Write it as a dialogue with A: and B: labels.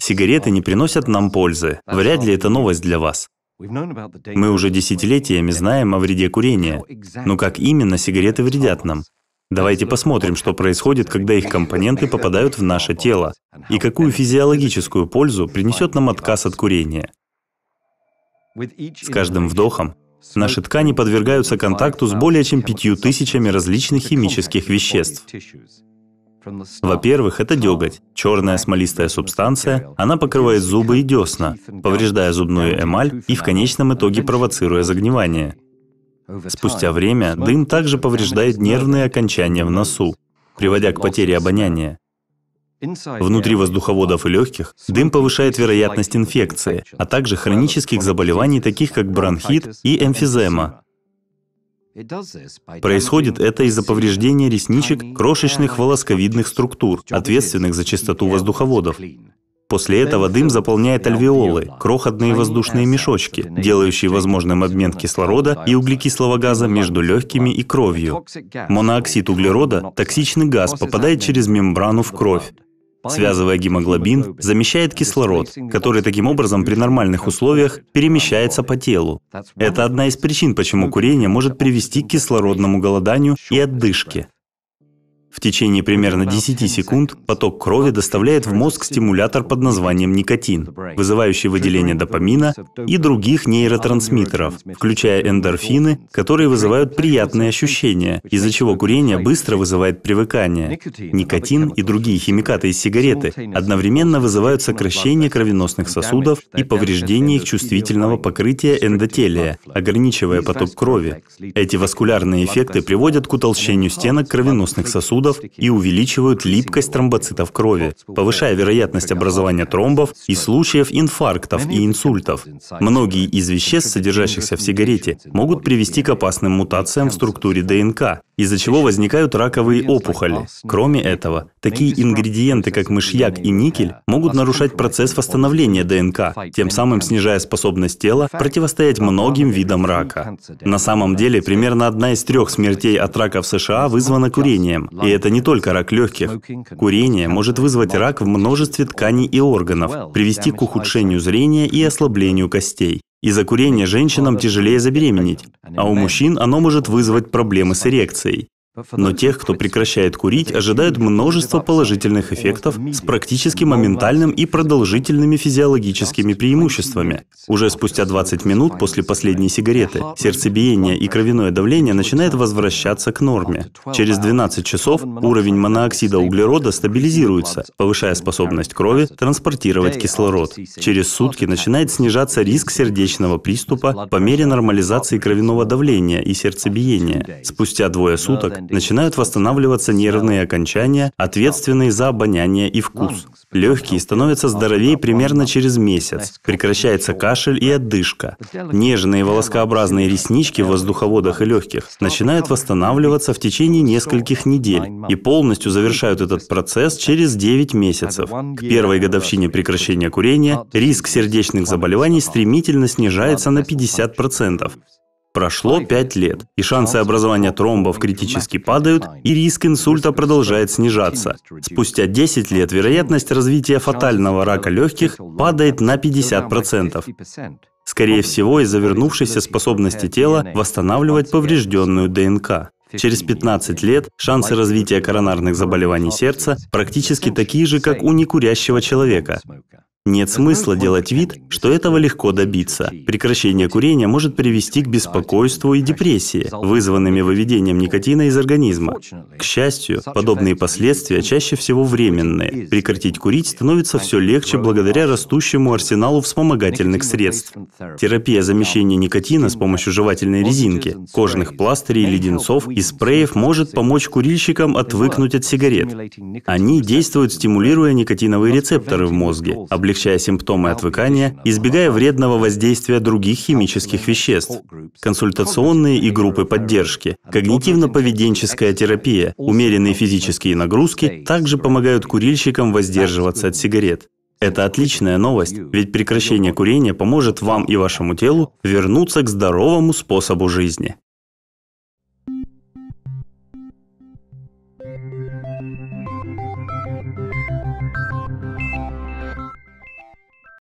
A: Сигареты не приносят нам пользы. Вряд ли это новость для вас. Мы уже десятилетиями знаем о вреде курения. Но как именно сигареты вредят нам? Давайте посмотрим, что происходит, когда их компоненты попадают в наше тело, и какую физиологическую пользу принесет нам отказ от курения. С каждым вдохом наши ткани подвергаются контакту с более чем пятью тысячами различных химических веществ. Во-первых, это деготь. Черная смолистая субстанция, она покрывает зубы и десна, повреждая зубную эмаль и в конечном итоге провоцируя загнивание. Спустя время дым также повреждает нервные окончания в носу, приводя к потере обоняния. Внутри воздуховодов и легких дым повышает вероятность инфекции, а также хронических заболеваний, таких как бронхит и эмфизема, Происходит это из-за повреждения ресничек крошечных волосковидных структур, ответственных за чистоту воздуховодов. После этого дым заполняет альвеолы, крохотные воздушные мешочки, делающие возможным обмен кислорода и углекислого газа между легкими и кровью. Монооксид углерода, токсичный газ, попадает через мембрану в кровь, связывая гемоглобин, замещает кислород, который таким образом при нормальных условиях перемещается по телу. Это одна из причин, почему курение может привести к кислородному голоданию и отдышке. В течение примерно 10 секунд поток крови доставляет в мозг стимулятор под названием никотин, вызывающий выделение допамина и других нейротрансмиттеров, включая эндорфины, которые вызывают приятные ощущения, из-за чего курение быстро вызывает привыкание. Никотин и другие химикаты из сигареты одновременно вызывают сокращение кровеносных сосудов и повреждение их чувствительного покрытия эндотелия, ограничивая поток крови. Эти васкулярные эффекты приводят к утолщению стенок кровеносных сосудов сосудов и увеличивают липкость тромбоцитов крови, повышая вероятность образования тромбов и случаев инфарктов и инсультов. Многие из веществ, содержащихся в сигарете, могут привести к опасным мутациям в структуре ДНК, из-за чего возникают раковые опухоли. Кроме этого, такие ингредиенты, как мышьяк и никель, могут нарушать процесс восстановления ДНК, тем самым снижая способность тела противостоять многим видам рака. На самом деле, примерно одна из трех смертей от рака в США вызвана курением. И это не только рак легких. Курение может вызвать рак в множестве тканей и органов, привести к ухудшению зрения и ослаблению костей. Из-за курения женщинам тяжелее забеременеть, а у мужчин оно может вызвать проблемы с эрекцией. Но тех, кто прекращает курить, ожидают множество положительных эффектов с практически моментальным и продолжительными физиологическими преимуществами. Уже спустя 20 минут после последней сигареты сердцебиение и кровяное давление начинает возвращаться к норме. Через 12 часов уровень монооксида углерода стабилизируется, повышая способность крови транспортировать кислород. Через сутки начинает снижаться риск сердечного приступа по мере нормализации кровяного давления и сердцебиения. Спустя двое суток Начинают восстанавливаться нервные окончания, ответственные за обоняние и вкус. Легкие становятся здоровее примерно через месяц. Прекращается кашель и отдышка. Нежные волоскообразные реснички в воздуховодах и легких начинают восстанавливаться в течение нескольких недель и полностью завершают этот процесс через 9 месяцев. К первой годовщине прекращения курения риск сердечных заболеваний стремительно снижается на 50%. Прошло 5 лет, и шансы образования тромбов критически падают, и риск инсульта продолжает снижаться. Спустя 10 лет вероятность развития фатального рака легких падает на 50%. Скорее всего, из-за вернувшейся способности тела восстанавливать поврежденную ДНК. Через 15 лет шансы развития коронарных заболеваний сердца практически такие же, как у некурящего человека. Нет смысла делать вид, что этого легко добиться. Прекращение курения может привести к беспокойству и депрессии, вызванными выведением никотина из организма. К счастью, подобные последствия чаще всего временные. Прекратить курить становится все легче благодаря растущему арсеналу вспомогательных средств. Терапия замещения никотина с помощью жевательной резинки, кожных пластырей, леденцов и спреев может помочь курильщикам отвыкнуть от сигарет. Они действуют, стимулируя никотиновые рецепторы в мозге, облегчая облегчая симптомы отвыкания, избегая вредного воздействия других химических веществ, консультационные и группы поддержки, когнитивно-поведенческая терапия, умеренные физические нагрузки также помогают курильщикам воздерживаться от сигарет. Это отличная новость, ведь прекращение курения поможет вам и вашему телу вернуться к здоровому способу жизни.